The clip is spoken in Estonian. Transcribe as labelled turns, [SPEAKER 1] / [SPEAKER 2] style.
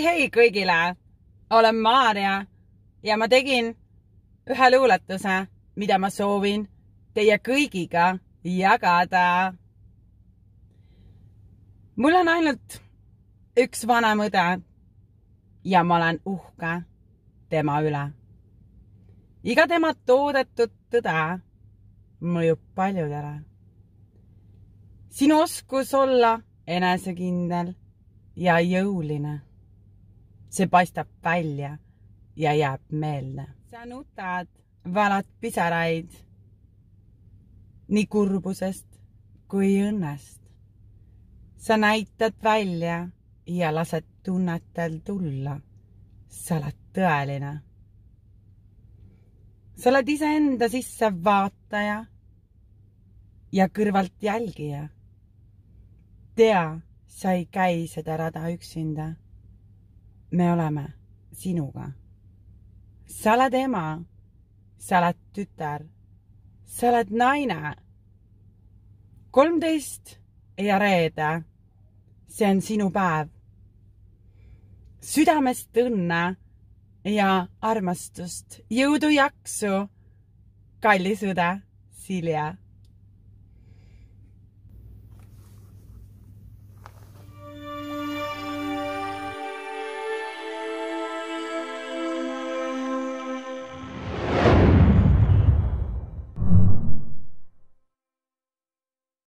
[SPEAKER 1] hei, hei kõigile, olen Maarja ja ma tegin ühe luuletuse, mida ma soovin teie kõigiga jagada. mul on ainult üks vanem õde ja ma olen uhke tema üle. iga tema toodetud tõde mõjub paljudele. sinu oskus olla enesekindel ja jõuline see paistab välja ja jääb meelde. sa nutad, valad pisaraid nii kurbusest kui õnnest. sa näitad välja ja lased tunnetel tulla. sa oled tõeline. sa oled iseenda sisse vaataja ja kõrvalt jälgija. tea, sa ei käi seda rada üksinda me oleme sinuga. sa oled ema, sa oled tütar, sa oled naine. kolmteist ja reede, see on sinu päev. südamest õnne ja armastust, jõudu, jaksu, kallis õde Silja